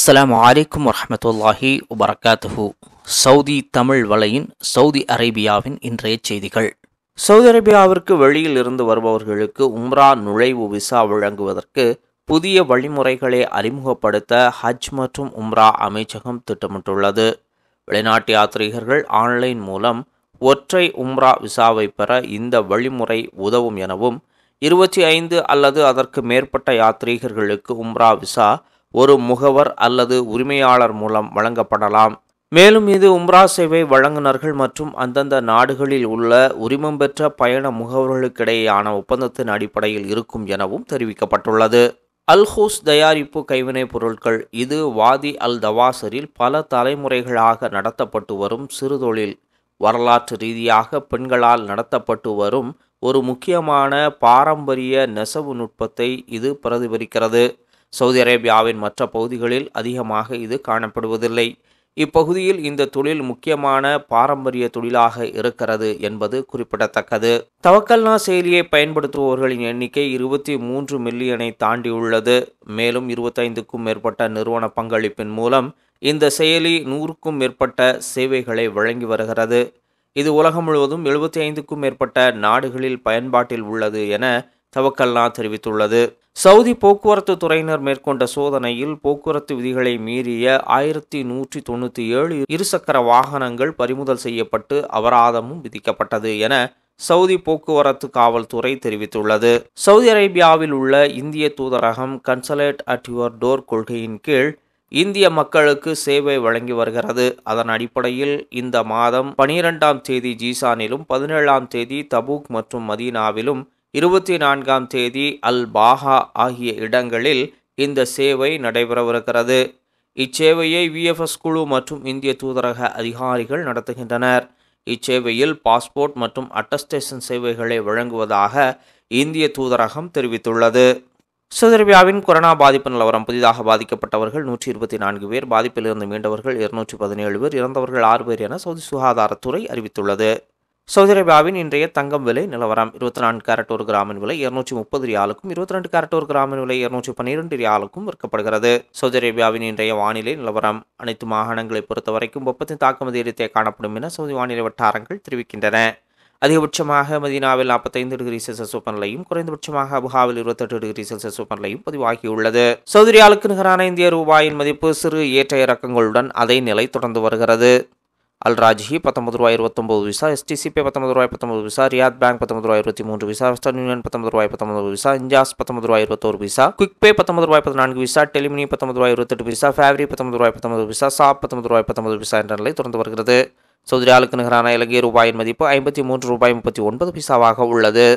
அஸ்லாம் வலைக்கும் வரமத்துல்லாஹி வபரகாத்துஹு சவுதி தமிழ் வலையின் சவுதி அரேபியாவின் இன்றைய செய்திகள் சவுதி அரேபியாவிற்கு வெளியில் இருந்து வருபவர்களுக்கு உம்ரா நுழைவு விசா வழங்குவதற்கு புதிய வழிமுறைகளை அறிமுகப்படுத்த ஹஜ் மற்றும் உம்ரா அமைச்சகம் திட்டமிட்டுள்ளது வெளிநாட்டு யாத்ரீகர்கள் ஆன்லைன் மூலம் ஒற்றை உம்ரா விசாவை பெற இந்த வழிமுறை உதவும் எனவும் இருபத்தி ஐந்து அல்லது அதற்கு மேற்பட்ட யாத்ரீகர்களுக்கு உம்ரா விசா ஒரு முகவர் அல்லது உரிமையாளர் மூலம் வழங்கப்படலாம் மேலும் இது உம்ரா சேவை வழங்குநர்கள் மற்றும் அந்தந்த நாடுகளில் உள்ள உரிமம் பெற்ற பயண முகவர்களுக்கிடையேயான ஒப்பந்தத்தின் அடிப்படையில் இருக்கும் எனவும் தெரிவிக்கப்பட்டுள்ளது அல்ஹூஸ் தயாரிப்பு கைவினைப் பொருட்கள் இது வாதி அல் தவாசரில் பல தலைமுறைகளாக நடத்தப்பட்டு வரும் சிறுதொழில் வரலாற்று ரீதியாக பெண்களால் நடத்தப்பட்டு வரும் ஒரு முக்கியமான பாரம்பரிய நெசவு நுட்பத்தை இது பிரதிபலிக்கிறது சவுதி அரேபியாவின் மற்ற பகுதிகளில் அதிகமாக இது காணப்படுவதில்லை இப்பகுதியில் இந்த தொழில் முக்கியமான பாரம்பரிய தொழிலாக இருக்கிறது என்பது குறிப்பிடத்தக்கது தவக்கல்னா செயலியை பயன்படுத்துபவர்களின் எண்ணிக்கை இருபத்தி மூன்று மில்லியனை தாண்டியுள்ளது மேலும் இருபத்தைந்துக்கும் மேற்பட்ட நிறுவன பங்களிப்பின் மூலம் இந்த செயலி நூறுக்கும் மேற்பட்ட சேவைகளை வழங்கி வருகிறது இது உலகம் முழுவதும் எழுபத்தி ஐந்துக்கும் மேற்பட்ட நாடுகளில் பயன்பாட்டில் உள்ளது என தவக்கல்லா தெரிவித்துள்ளது சவுதி போக்குவரத்து துறையினர் மேற்கொண்ட சோதனையில் போக்குவரத்து விதிகளை மீறிய ஆயிரத்தி நூற்றி தொண்ணூற்றி ஏழு இருசக்கர வாகனங்கள் பறிமுதல் செய்யப்பட்டு அபராதமும் விதிக்கப்பட்டது என சவுதி போக்குவரத்து காவல்துறை தெரிவித்துள்ளது சவுதி அரேபியாவில் உள்ள இந்திய தூதரகம் கன்சலேட் அட் யுவர் டோர் கொள்கையின் கீழ் இந்திய மக்களுக்கு சேவை வழங்கி வருகிறது அதன் அடிப்படையில் இந்த மாதம் பனிரெண்டாம் தேதி ஜீசானிலும் பதினேழாம் தேதி தபூக் மற்றும் மதீனாவிலும் இருபத்தி நான்காம் தேதி அல் பாஹா ஆகிய இடங்களில் இந்த சேவை நடைபெறவிருக்கிறது இச்சேவையை விஎஃப்எஸ் குழு மற்றும் இந்திய தூதரக அதிகாரிகள் நடத்துகின்றனர் இச்சேவையில் பாஸ்போர்ட் மற்றும் அட்டஸ்டேஷன் சேவைகளை வழங்குவதாக இந்திய தூதரகம் தெரிவித்துள்ளது சௌதரபியாவின் கொரோனா பாதிப்பு நிலவரம் புதிதாக பாதிக்கப்பட்டவர்கள் நூற்றி இருபத்தி நான்கு பேர் பாதிப்பிலிருந்து மீண்டவர்கள் இருநூற்றி பதினேழு பேர் இறந்தவர்கள் ஆறு பேர் என சவுதி சுகாதாரத்துறை அறிவித்துள்ளது சவுதி அரேபியாவின் இன்றைய தங்கம் விலை நிலவரம் இருபத்தி நான்கு கேரட் ஒரு கிராமின் விலை இருநூற்றி முப்பது ரியாலுக்கும் இருபத்தி ரெண்டு கேரட் ஒரு கிராமின் விலை இருநூற்றி பன்னிரெண்டு ரியாலுக்கும் விற்கப்படுகிறது சவுதி அரேபியாவின் இன்றைய வானிலை நிலவரம் அனைத்து மாகாணங்களை பொறுத்தவரைக்கும் வெப்பத்தின் தாக்கம் அதிகரித்தே காணப்படும் என சவுதி வானிலை வட்டாரங்கள் தெரிவிக்கின்றன அதிகபட்சமாக மதினாவில் நாற்பத்தைந்து டிகிரி செல்சியஸ் வெப்பநிலையும் குறைந்தபட்சமாக அபுகாவில் இருபத்தெட்டு டிகிரி செல்சியஸ் வெப்பநிலையும் பதிவாகியுள்ளது சவுதி ரியாலுக்கு நிகரான இந்திய ரூபாயின் மதிப்பு சிறு ஏற்ற இறக்கங்களுடன் அதே நிலை தொடர்ந்து வருகிறது ಅಲ್ ರಾಜ್ಹಿ ಪತ್ತೊಂಬತ್ತು ರೂಪಾಯಿ ಇರುವತ್ತೊಂಬತ್ತು ವೀಸಾ ಎಸ್ ಟಿ ரூபாய் பத்தொம்பது விசா ರೂಪಾಯಿ பேங்க் ವೀಸಾ ரூபாய் இருபத்தி மூன்று ರೂಪಾಯಿ ಇರುವತ್ತಿ ಮೂರು ವೀಸಾ ವೆಸ್ಟರ್ನ್ ಯೂನಿಯನ್ ಪತ್ತೊಂಬತ್ತು ರೂಪಾಯಿ ಪತ್ತೊಂಬತ್ತು ವೀಸಾ ಇಂಜಾಸ್ ಪತ್ತೊಂಬತ್ತು ರೂಪಾಯಿ ಇರುವತ್ತೋರು ವೀಸಾ ரூபாய் பதினான்கு விசா டெலிமினி பத்தொன்பது ரூபாய் இருபத்தெட்டு விசா ஃபேவரி பத்தொன்பது ரூபாய் பத்தொன்பது விசா சாப் ரூபாய் பத்தொன்பது விசா என்ற நிலை தொடர்ந்து வருகிறது நிகரான இலங்கை ரூபாயின் மதிப்பு ஐம்பத்தி மூன்று ரூபாய் முப்பத்தி ஒன்பது பைசாவாக உள்ளது